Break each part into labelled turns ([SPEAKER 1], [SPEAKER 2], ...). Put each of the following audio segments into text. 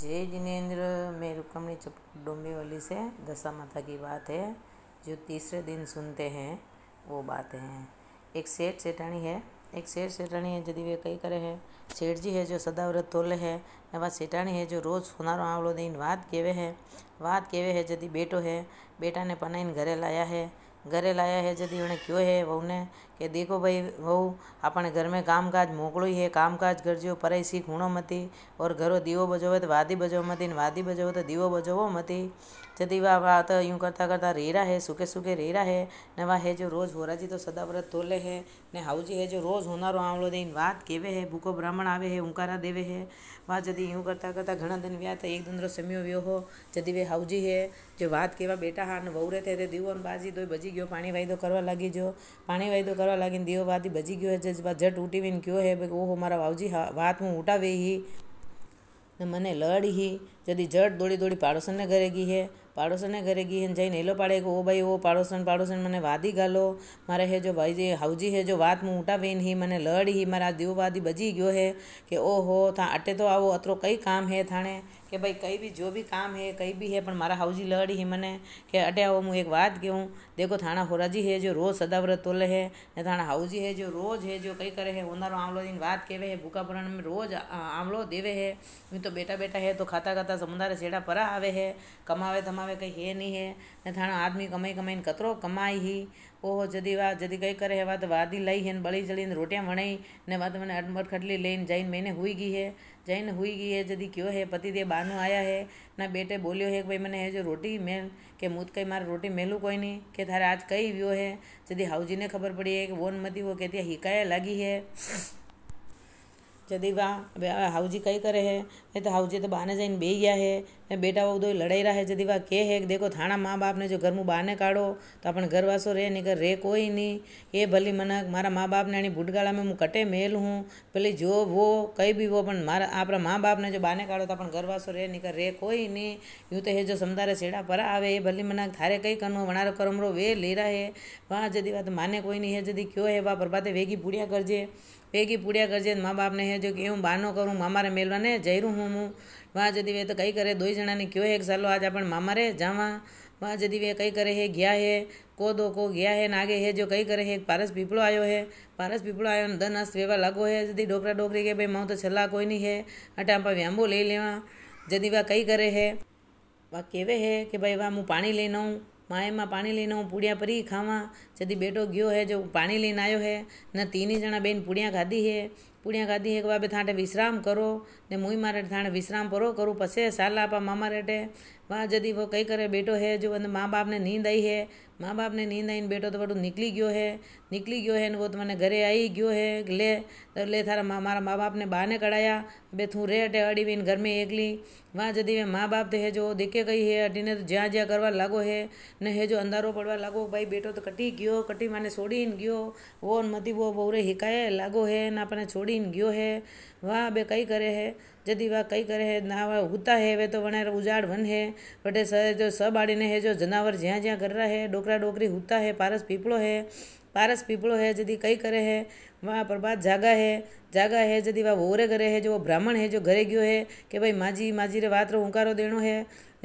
[SPEAKER 1] जय जिनेन्द्र मैं रुकमणी चपकट डोंबीवली से दशा माता की बात है जो तीसरे दिन सुनते हैं वो बातें हैं एक सेठ सेठानी है एक सेठ सेठानी है यदि वे कई करे हैं सेठ जी है जो सदाव्रत तोले है नवा सेठानी है जो रोज़ सुनारो आंवलो दिन वाद केवे है वाद केवे है यदि बेटो है बेटा ने पनाइन घरे लाया है ઘરે લાયા હે જદી એણે કહ્યો હે વહુને કે દેખો ભાઈ વહુ આપણે ઘરમે કામકાજ મોકળું હે કામકાજ કરજો પરેશી ખૂણો મતી ઓર ઘરો દીવો બજોવે તો વાદી બજવો મતી ને વાદી બજવો તો દીવો બજવો મતી જદી વા વા તો यूं કરતાં કરતાં રેરા હે સુકે સુકે રેરા હે ને વા હે જો રોજ હોરાજી તો સદાવ્રત તોલે હે ને હાઉજી હે જો રોજ હોનારો આંવળો દઈને વાત કેવે હે ભૂકો બ્રાહ્મણ આવે હે હુંકારા દેવે હે વા જદી यूं કરતાં કરતાં ઘણા દિન વ્યા તો એક દિન રો સમ્યો વ્યો હો જદી વે હાઉજી હે જો વાત કેવા બેટા હા ને વહુ રહેતે દીવો ને બાજી દોય બજી તૂટી ગયો પાણી વાયદો કરવા લાગી ગયો પાણી વાયદો કરવા લાગીને દેવો વાતી બજી ગયો જજબા જટ ઉટીવીને ગયો હે ભાઈ ઓહો મારા વાવજી વાત હું ઉટાવી હી ને મને લડી હી જદી જટ દોડી દોડી પાડોશનને ઘરે ગઈ હે પાડોશને ઘરે ગઈ અને જઈને એ લો પાડે કે ઓ ભાઈ ઓ પાડોશન પાડોશન મને વાદી ગાલો મારે હે જો ભાઈ જે હાઉજી હે જો વાત હું ઉટાવીને હી મને લડી હી મારા દીવવાદી બજી ગયો હે કે ઓહો થા અટે તો આવો અત્રો કઈ કામ હે થાણે કે ભાई कहीं भी जो भी काम है कहीं भी है पर मारा हाउजी लड़ी ही मने के अटे आओ मुँह एक बात कहूँ देखो थाना होराजी है जो रोज़ सदाव्रत तोले है ने थाना हाउजी है जो रोज़ है जो कई करे है होनारो आमलो दिन बात केवे है भूखा भरण में रोज़ आमलो देवे है नहीं तो बेटा बेटा है तो खाता खाता समुदाय सेड़ा परा आवे है कमावे કમાવે કંઈ હે નહીં હે ને થાણો આદમી કમાઈ કમાઈને કતરો કમાય હી ઓહો જદી વા જદી કંઈ કરે હે વાત વાદી લઈ હે ને બળી જળીને રોટિયા વણાઈ ને વાત મને અડમટખટલી લઈને જઈને મેને હુઈ ગઈ હે જઈને હુઈ ગઈ હે જદી કયો હે પતિદેવ બાનું આયા હે ના બેટે બોલ્યો હે કે ભાઈ મને હે જો રોટી મેં કે મૂત કંઈ મારે રોટી મેલું કોઈ નહીં કે તારે આજ કઈ વ્યો હે જદી હાઉજીને ખબર પડી હે કે વોન મતી વો કહેતી હિકાયા લાગી હે જદી વા હાઉજી કઈ કરે હે નહીં તો હાઉજી તો બાને જઈને બે ગયા હે ને બેટા બહુ દોય લડાઈ રહ્યા હે જદી વા કહે હે કે દેખો થાણા મા બાપને જો ઘરમાં બાને કાઢો તો આપણે ઘરવાસો રહે નહીં રે કોઈ નહીં એ ભલી મને મારા મા બાપને એની ભૂટગાળામાં હું કટે મેલ હું પેલી જો વો કઈ બી હો પણ મારા આપણા મા બાપને જો બાને કાઢો તો આપણે ઘરવાસો રહે નહીં રે કોઈ નહીં યું તો હે જો સમદારે છેડા પર આવે એ ભલી મને થારે કઈ કરનું વણારો કરમરો વે લેરા હે વાહ જદી વાત માને કોઈ નહીં હે જદી કયો હે વા પ્રભાતે વેગી ભૂડિયા કરજે ભેગી પૂડ્યા કરજે મા બાપને હે જો કે હું બાનો કરું મામારે મેલવાને જઈરું હું હું વાહ જદી વે તો કઈ કરે દોઈ જણાની કયો હે સાલો આજ આપણે મામારે जावा વાહ જદી वे कई करे हे गया है को दो को गया है नागे है जो कई करे है पारस पीपड़ो आयो है पारस पीपड़ो आयो धन अस्त वेवा लागो है जदी डोकरा डोकरी के भाई माँ तो छला कोई नहीं है अटा आप व्यांबो ले लेवा जदी वा कई करे है वा कहे है कि भाई वाह हूँ पानी ले हूँ માએમાં પાણી લઈને હું પૂડિયા પરી ખાવા જદી બેટો ગયો હે જો પાણી લઈને આવ્યો હે ને તીની જણા બેન પૂડિયા ખાધી હે પૂડિયા ખાધી હે કે બાબે થાંટે વિશ્રામ કરો ને મુઈ મારે થાણે વિશ્રામ પરો કરું પછી સાલા આપા મામા રેટે વાહ જદી વો કઈ કરે બેટો હે જો અને મા બાપને નીંદ આવી હે મા બાપને નીંદ આવીને બેટો તો બધું નીકળી ગયો હે નીકળી ગયો હે ને વો તો મને ઘરે આવી ગયો હે લે લે તારા મારા મા બાપને બાને કઢાયા બે તું રે અટે અડી બીને ઘરમે એકલી वहाँ यदि मैं माँ बाप तो है तो जो देखे गई है अटीने तो ज्या ज्या करवा लागो है ने है जो अंधारो पड़वा लागो भाई बेटो तो कटी गयो कटी मैंने छोड़ी गयो वो मती वो बहुरे हिकाए लागो है ना अपने छोड़ी गयो है वहाँ बे कई करे है जदि वह कई करे है ना वह उगता है वे तो वणेर उजाड़ वन है वटे सर जो सब आड़ीने है जो जनावर ज्या ज्या कर रहा है डोकरा डोकरी हुता है पारस पीपड़ो है पारस पीपड़ो है जदि कई करे है वहाँ प्रभात जागा है जागा है जदि वह वोरे करे है जो वो ब्राह्मण है जो घरे गयो है कि भाई माजी माजी रे वात रो हुंकारो देणो है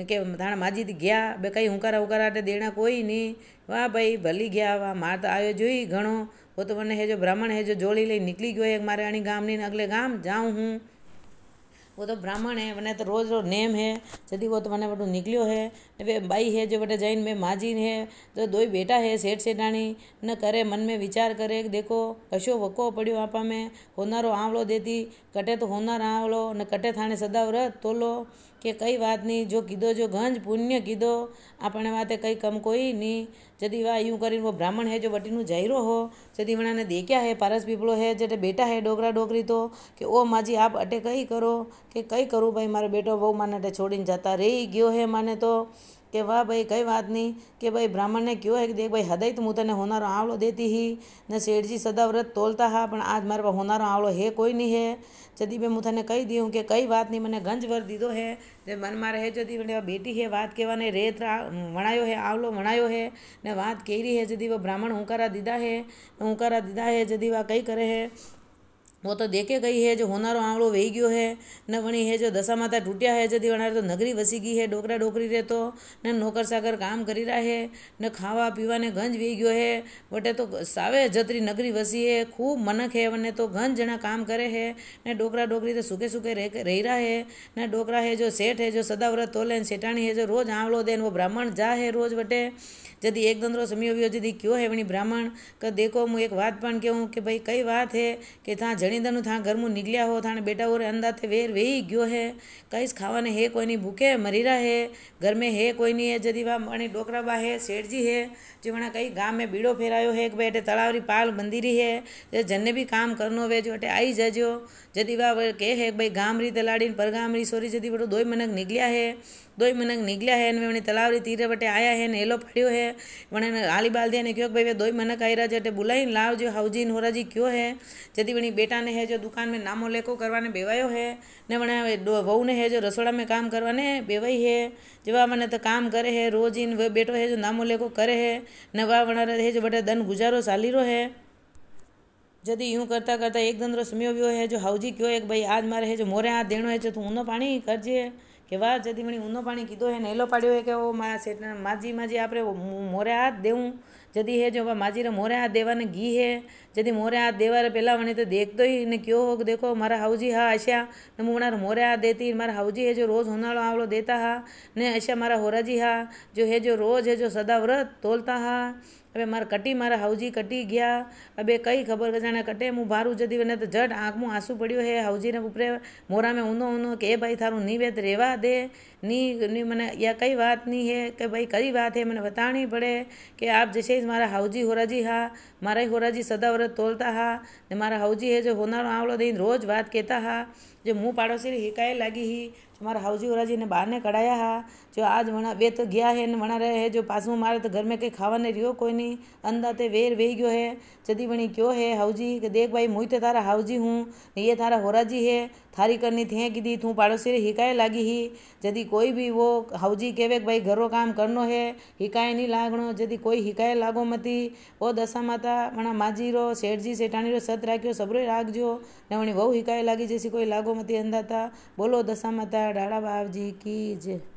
[SPEAKER 1] કે થાણે માજીથી ગયા બે કંઈ હુંકારા હુંકારા દેણા કોઈ નહીં વાહ ભાઈ ભલી ગયા વાહ માર તો આવ્યો જોઈ ઘણો પોતો મને હે જો બ્રાહ્મણ હે જો જોડી લઈ નીકળી ગયો એક મારે આની ગામની અગલે ગામ જાઉં હું वो तो ब्राह्मण है वने तो रोज़ रो नेम है जदि वो तो वने बटू निकलो है ने तो वे बाई है जो बटे जाइन में जी है तो दो ही बेटा है सेठ सेठाणी न करे मन में विचार करे देखो कशो वको पड़ियो आपा में होनारो आंवलो देती कटे तो होनार आंवलो न कटे थाने सदा व्रत कि कई बात नहीं जो कीधो जो गंज पुण्य कीधो આપણે वाते कई कम कोई नहीं જદી વા यूं કરીને વો બ્રાહ્મણ હે જો વટીનું જાયરો હો ने देखा है पारस पीपड़ो है હે बेटा है डोकरा ડોકરા तो कि ओ माँ जी आप अटे कई करो કે કંઈ કરું ભાઈ મારો બેટો બહુ માને એટલે છોડીને જતા રહી ગયો હે મને તો કે વાહ ભાઈ કઈ વાત નહીં કે ભાઈ બ્રાહ્મણને કયો હે કે દેખ ભાઈ હૃદય હું તને હોનારો આવળો દેતી હી ને શેઠજી સદાવ્રત તોલતા હા પણ આજ મારા પાસે હોનારો આવળો હે કોઈ નહીં હે જદી મેં હું તને કહી દઉં કે કઈ વાત નહીં મને ગંજ વર દીધો હે તે મનમાં રહે જદી મને બેટી હે વાત કહેવાને રેત વણાયો હે આવલો વણાયો હે ને વાત કરી હે જદી વા બ્રાહ્મણ હુંકારા દીધા હે હુંકારા દીધા હે જદી વા કઈ કરે હે वो તો દેખે ગઈ હે જો હોનારો આંવળો વહી ગયો હે ને વણી હે જો દશા માતા તૂટ્યા હે જદી વણાર તો નગરી વસી ગઈ હે ડોકરા ડોકરી રે તો ને નોકર સાગર કામ કરી રહ્યા હે ને ખાવા પીવાને ગંજ વહી ગયો હે વટે તો સાવે જતરી નગરી વસી હે ખૂબ મનક હે વને તો ગંજ જણા કામ કરે હે ને ડોકરા ડોકરી તો સુખે સુખે રહી રહ્યા હે ને ડોકરા હે જો શેઠ હે જો સદાવ્રત તોલે ને શેઠાણી હે જો રોજ આંવળો દે ને વો બ્રાહ્મણ જા હે રોજ વટે जदि एक दंदरो समी हो जदि क्यों है वणी ब्राह्मण क देखो હું એક વાત પણ કહું કે ભાઈ કઈ વાત હે કે ત્યાં જણી વેનિંદરનું થાં ઘરમું નીકળ્યા હો થાણે બેટા ઓરે અંદાતે વેર વેઈ ગયો હે કઈશ ખાવાને હે કોઈની ભૂખે મરીરા હે ઘર મેં હે કોઈની હે જદી વા મણી ડોકરાબા હે શેઠજી હે જીવણા કઈ ગામ મેં બીડો ફેરાયો હે કે ભાઈ એટલે તળાવરી પાલ બંદીરી હે તે જન્ને બી કામ કરનો વેજો એટલે આવી જજો જદી વા કે હે ભાઈ ગામ રીતે લાડીને પરગામ રી સોરી જદી વડો દોય મનક નીકળ્યા હે દોય મનાંગ નીકળ્યા હે અને એમણે તલાવરી તીરે વટે આયા હે ને એલો પડ્યો હે વણે આલી બાલદી અને કહ્યું ભાઈ દોય મનક આવ્યા છે એટલે બોલાવીને લાવજો હાઉજીન હોરાજી કયો હે જેથી વણી બેટાને હે જો દુકાનમાં નામો લેખો કરવાને બેવાયો હે ને વણે વહુને હે જો રસોડામાં કામ કરવાને બેવાઈ હે જેવા મને તો કામ કરે હે રોજ ઇન બેટો હે જો નામો લેખો કરે હે ને વા વણા હે જો બટે દન ગુજારો ચાલી રહ્યો હે જદી यूं કરતા કરતા એક દંદરો સમ્યો વ્યો હે જો હાઉજી કયો એક ભાઈ આજ મારે હે જો મોરે આ દેણો હે જો તું ઊનો પાણી કરજે કે વાહ જદીમણી ઊનો પાણી કીધો હે ને એલો પાડ્યો હે કે ઓ મા સેટ માજી માજી આપણે મોરે હાથ દેવું જદી હે જો માજીરે મોરે હાથ દેવાને ઘી હે જદી મોરે હાથ દેવારે પહેલાં વણી તો દેખતો ને કયો હોક દેખો મારા હાઉજી હા અશા ને મુણાર મોરે હાથ દેતી મારા હાઉજી હે જો રોજ હોનાળો આવળો દેતા હા ને અશા મારા હોરાજી હા જો હે જો રોજ હે જો સદા વ્રત તોલતા હા હવે મારા કટી મારા હાઉજી કટી ગયા હવે કઈ ખબર કે જાણે કટે હું ભારું જતી વને તો જટ આંખમાં આંસુ પડ્યું હે હાઉજીને ઉપરે મોરામે ઊંધો ઊંધો કે એ ભાઈ તારું નિવેદ રહેવા દે ની મને યા કઈ વાત નહીં હે કે ભાઈ કઈ વાત હે મને बतानी पड़े कि आप जैसे मारा हाउजी होराजी हा मारा ही होराजी सदाव्रत तोलता हा ने मारा हाउजी है जो होनारो आवलो दिन रोज बात कहता हा जो मुँह पाड़ोसी हिकाए लागी ही हमारा અમારા હાઉજી ने બહારને કઢાયા હા જો આજ વણા બે તો ગયા હે ને વણા રહે હે જો પાછું મારે તો ઘર મેં કંઈ ખાવાને રહ્યો કોઈની અંદાતે વેર વેઈ ગયો હે જદી વણી કયો હે હાઉજી કે દેખ देख भाई मुई तो तारा हाउजी हूँ ये थारा होराजी है थारी करनी थे कि दी तू पाड़ोसी रे हिकाए लागी ही जदि कोई भी वो हाउजी कहवे भाई घरों काम करनो है हिकाय नहीं लागणो जदि कोई हिकाय लागो मती वो दशा माता मना माजी रो जी सेठाणी रो सत राख्यो सबरो राखजो ने वणी बहु हिकाय लागी जैसी कोई लागो मती अंदाता बोलो दशा माता डाड़ा बाबा जी की जय